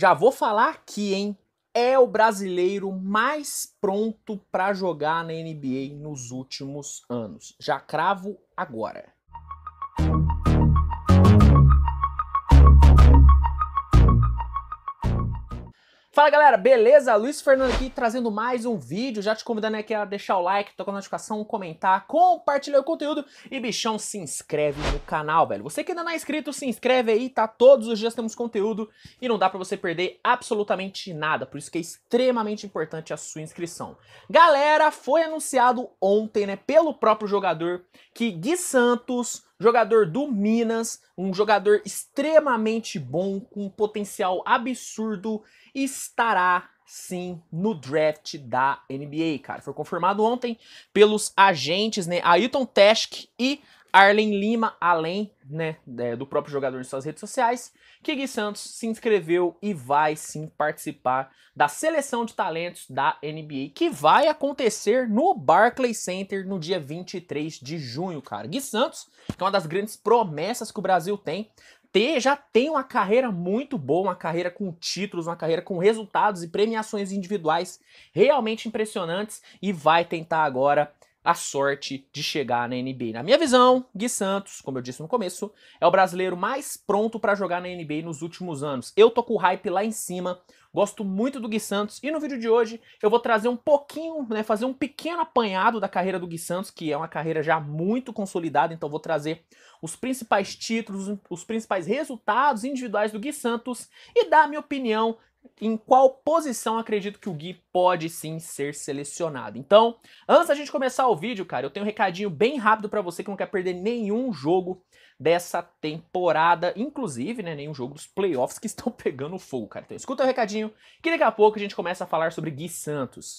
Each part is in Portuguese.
Já vou falar aqui, hein? É o brasileiro mais pronto para jogar na NBA nos últimos anos. Já cravo agora. Fala galera, beleza? Luiz Fernando aqui trazendo mais um vídeo, já te convidando aqui a deixar o like, tocar a notificação, comentar, compartilhar o conteúdo e bichão, se inscreve no canal, velho. Você que ainda não é inscrito, se inscreve aí, tá? Todos os dias temos conteúdo e não dá pra você perder absolutamente nada, por isso que é extremamente importante a sua inscrição. Galera, foi anunciado ontem, né, pelo próprio jogador que Gui Santos jogador do Minas, um jogador extremamente bom, com um potencial absurdo, estará sim no draft da NBA, cara. Foi confirmado ontem pelos agentes, né, Ailton Teschke e Arlen Lima, além né, né, do próprio jogador em suas redes sociais, que Gui Santos se inscreveu e vai sim participar da seleção de talentos da NBA, que vai acontecer no Barclays Center no dia 23 de junho, cara. Gui Santos, que é uma das grandes promessas que o Brasil tem, ter, já tem uma carreira muito boa, uma carreira com títulos, uma carreira com resultados e premiações individuais realmente impressionantes e vai tentar agora a sorte de chegar na NBA. Na minha visão, Gui Santos, como eu disse no começo, é o brasileiro mais pronto para jogar na NBA nos últimos anos. Eu tô com o hype lá em cima, gosto muito do Gui Santos e no vídeo de hoje eu vou trazer um pouquinho, né, fazer um pequeno apanhado da carreira do Gui Santos, que é uma carreira já muito consolidada, então vou trazer os principais títulos, os principais resultados individuais do Gui Santos e dar a minha opinião em qual posição acredito que o Gui pode sim ser selecionado. Então, antes da gente começar o vídeo, cara, eu tenho um recadinho bem rápido para você que não quer perder nenhum jogo dessa temporada, inclusive, né, nenhum jogo dos playoffs que estão pegando fogo, cara. Então, escuta o recadinho, que daqui a pouco a gente começa a falar sobre Gui Santos.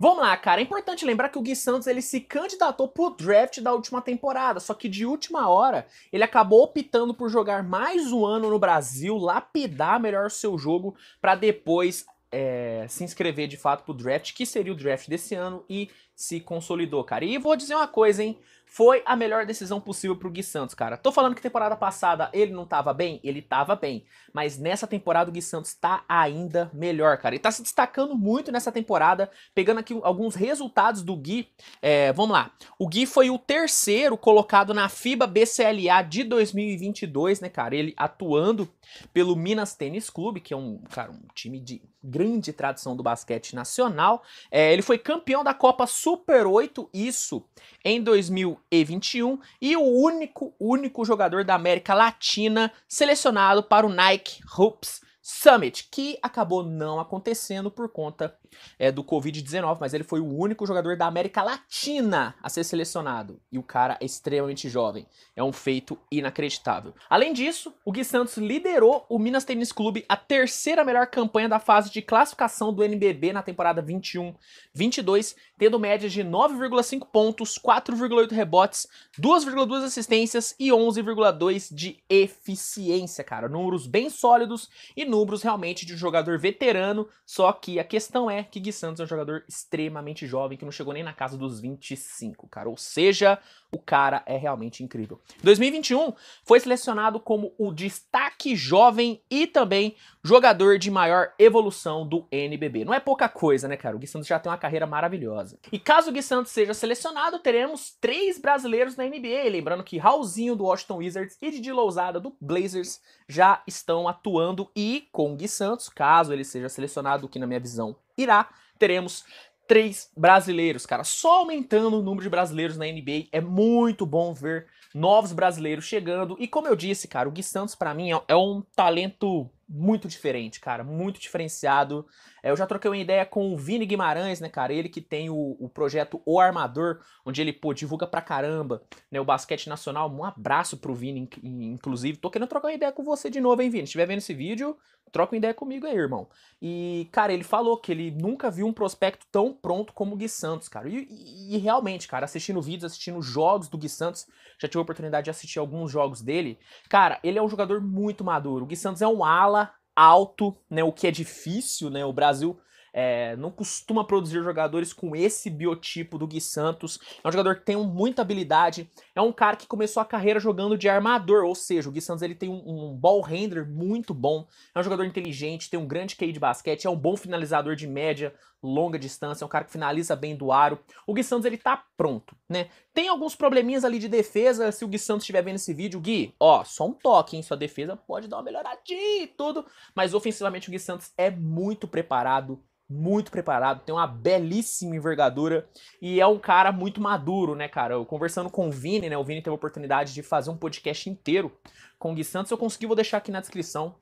Vamos lá, cara. É importante lembrar que o Gui Santos ele se candidatou pro draft da última temporada, só que de última hora ele acabou optando por jogar mais um ano no Brasil, lapidar melhor o seu jogo para depois é, se inscrever de fato pro draft, que seria o draft desse ano, e se consolidou, cara. E vou dizer uma coisa, hein? foi a melhor decisão possível pro Gui Santos, cara. Tô falando que temporada passada ele não tava bem, ele tava bem, mas nessa temporada o Gui Santos tá ainda melhor, cara. Ele tá se destacando muito nessa temporada, pegando aqui alguns resultados do Gui. É, vamos lá. O Gui foi o terceiro colocado na FIBA BCLA de 2022, né, cara? Ele atuando pelo Minas Tênis Clube, que é um, cara, um time de grande tradição do basquete nacional. É, ele foi campeão da Copa Super 8, isso em 2021, e o único, único jogador da América Latina selecionado para o Nike Hoops Summit, que acabou não acontecendo por conta é, do Covid-19, mas ele foi o único jogador da América Latina a ser selecionado. E o cara é extremamente jovem. É um feito inacreditável. Além disso, o Gui Santos liderou o Minas Tênis Clube a terceira melhor campanha da fase de classificação do NBB na temporada 21-22, tendo médias de 9,5 pontos, 4,8 rebotes, 2,2 assistências e 11,2 de eficiência, cara. Números bem sólidos e números realmente de um jogador veterano, só que a questão é que Gui Santos é um jogador extremamente jovem, que não chegou nem na casa dos 25, cara. Ou seja, o cara é realmente incrível. 2021 foi selecionado como o destaque jovem e também jogador de maior evolução do NBB. Não é pouca coisa, né, cara? O Gui Santos já tem uma carreira maravilhosa. E caso o Gui Santos seja selecionado, teremos três brasileiros na NBA. Lembrando que Raulzinho do Washington Wizards e Didi Lousada do Blazers já estão atuando e com o Gui Santos, caso ele seja selecionado, que na minha visão irá, teremos três brasileiros, cara. Só aumentando o número de brasileiros na NBA é muito bom ver novos brasileiros chegando. E como eu disse, cara, o Gui Santos para mim é um talento muito diferente, cara, muito diferenciado. É, eu já troquei uma ideia com o Vini Guimarães, né, cara? Ele que tem o, o projeto O Armador, onde ele pô, divulga pra caramba né, o basquete nacional. Um abraço pro Vini, inclusive. Tô querendo trocar uma ideia com você de novo, hein, Vini? Se estiver vendo esse vídeo, troca uma ideia comigo aí, irmão. E, cara, ele falou que ele nunca viu um prospecto tão pronto como o Gui Santos, cara. E, e, e realmente, cara, assistindo vídeos, assistindo jogos do Gui Santos, já tive a oportunidade de assistir alguns jogos dele. Cara, ele é um jogador muito maduro. O Gui Santos é um ala alto, né, o que é difícil, né, o Brasil é, não costuma produzir jogadores com esse biotipo do Gui Santos. É um jogador que tem muita habilidade. É um cara que começou a carreira jogando de armador, ou seja, o Gui Santos ele tem um, um ball handler muito bom. É um jogador inteligente, tem um grande QI de basquete, é um bom finalizador de média, longa distância, é um cara que finaliza bem do aro. O Gui Santos ele tá pronto, né? Tem alguns probleminhas ali de defesa, se o Gui Santos estiver vendo esse vídeo, Gui, ó, só um toque, hein? Sua defesa pode dar uma melhoradinha e tudo. Mas ofensivamente o Gui Santos é muito preparado, muito preparado, tem uma belíssima envergadura e é um cara muito maduro, né, cara? Eu conversando com o Vini, né? O Vini teve a oportunidade de fazer um podcast inteiro com o Gui Santos. Eu consegui, vou deixar aqui na descrição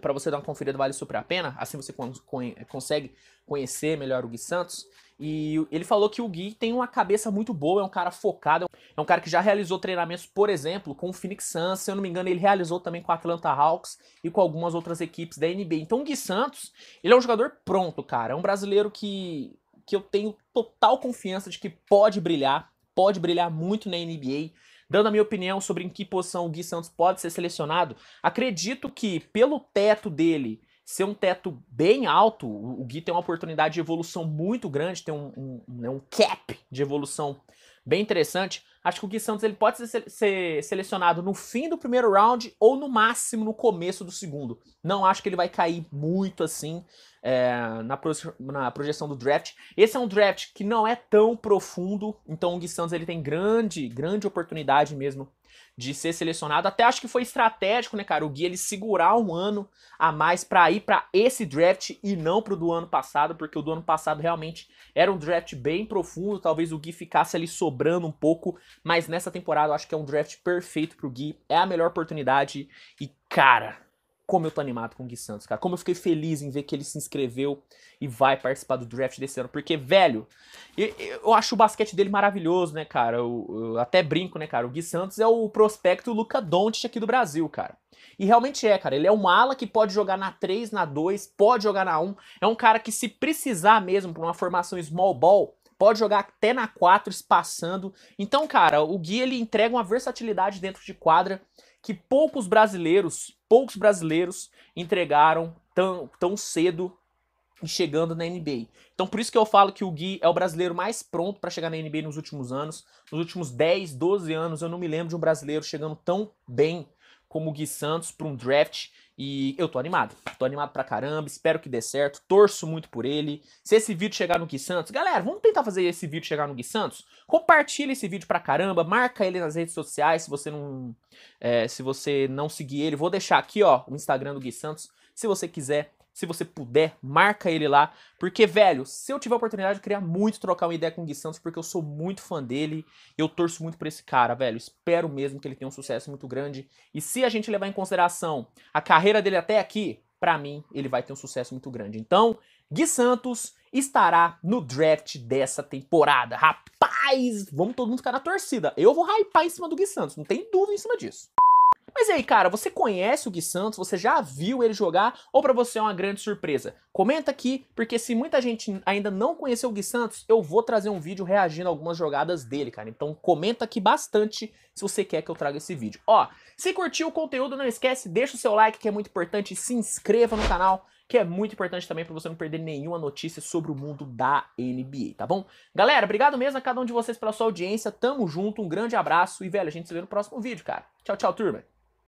para você dar uma conferida, vale super a pena. Assim você con con consegue conhecer melhor o Gui Santos. E ele falou que o Gui tem uma cabeça muito boa, é um cara focado, é um cara que já realizou treinamentos, por exemplo, com o Phoenix Suns, se eu não me engano, ele realizou também com o Atlanta Hawks e com algumas outras equipes da NBA. Então o Gui Santos, ele é um jogador pronto, cara, é um brasileiro que, que eu tenho total confiança de que pode brilhar, pode brilhar muito na NBA. Dando a minha opinião sobre em que posição o Gui Santos pode ser selecionado, acredito que pelo teto dele ser um teto bem alto, o, Gui tem uma oportunidade de evolução muito grande, tem um, um, né, um cap de evolução bem interessante. Acho que o Gui Santos ele pode ser, ser selecionado no fim do primeiro round ou no máximo no começo do segundo. Não acho que ele vai cair muito assim é, na, pro, na projeção do draft. Esse é um draft que não é tão profundo, então o Gui Santos ele tem grande, grande oportunidade mesmo de ser selecionado. Até acho que foi estratégico, né, cara? O Gui ele segurar um ano a mais para ir para esse draft e não o do ano passado, porque o do ano passado realmente era um draft bem profundo. Talvez o Gui ficasse ali sobrando um pouco mas nessa temporada eu acho que é um draft perfeito pro Gui. É a melhor oportunidade. E, cara, como eu tô animado com o Gui Santos, cara. Como eu fiquei feliz em ver que ele se inscreveu e vai participar do draft desse ano. Porque, velho, eu, eu acho o basquete dele maravilhoso, né, cara? Eu, eu, até brinco, né, cara? O Gui Santos é o prospecto Luca Doncic aqui do Brasil, cara. E realmente é, cara. Ele é um ala que pode jogar na 3, na 2, pode jogar na 1. É um cara que, se precisar mesmo pra uma formação small ball, pode jogar até na 4, espaçando. Então, cara, o Gui ele entrega uma versatilidade dentro de quadra que poucos brasileiros, poucos brasileiros entregaram tão, tão cedo e chegando na NBA. Então por isso que eu falo que o Gui é o brasileiro mais pronto para chegar na NBA nos últimos anos. Nos últimos 10, 12 anos eu não me lembro de um brasileiro chegando tão bem como o Gui Santos para um draft e eu tô animado. Tô animado pra caramba, espero que dê certo, torço muito por ele. Se esse vídeo chegar no Gui Santos, galera, vamos tentar fazer esse vídeo chegar no Gui Santos? Compartilha esse vídeo pra caramba, marca ele nas redes sociais, se você não é, se você não seguir ele, vou deixar aqui, ó, o Instagram do Gui Santos, se você quiser se você puder, marca ele lá. Porque, velho, se eu tiver a oportunidade, eu queria muito trocar uma ideia com o Gui Santos, porque eu sou muito fã dele. Eu torço muito pra esse cara, velho. Espero mesmo que ele tenha um sucesso muito grande. E se a gente levar em consideração a carreira dele até aqui, para mim, ele vai ter um sucesso muito grande. Então, Gui Santos estará no draft dessa temporada. Rapaz, vamos todo mundo ficar na torcida. Eu vou hypar em cima do Gui Santos, não tem dúvida em cima disso. Mas aí, cara, você conhece o Gui Santos? Você já viu ele jogar? Ou para você é uma grande surpresa? Comenta aqui, porque se muita gente ainda não conheceu o Gui Santos, eu vou trazer um vídeo reagindo a algumas jogadas dele, cara. Então comenta aqui bastante se você quer que eu traga esse vídeo. Ó, se curtiu o conteúdo, não esquece, deixa o seu like que é muito importante, se inscreva no canal que é muito importante também para você não perder nenhuma notícia sobre o mundo da NBA, tá bom? Galera, obrigado mesmo a cada um de vocês pela sua audiência, tamo junto, um grande abraço e, velho, a gente se vê no próximo vídeo, cara. Tchau, tchau, turma!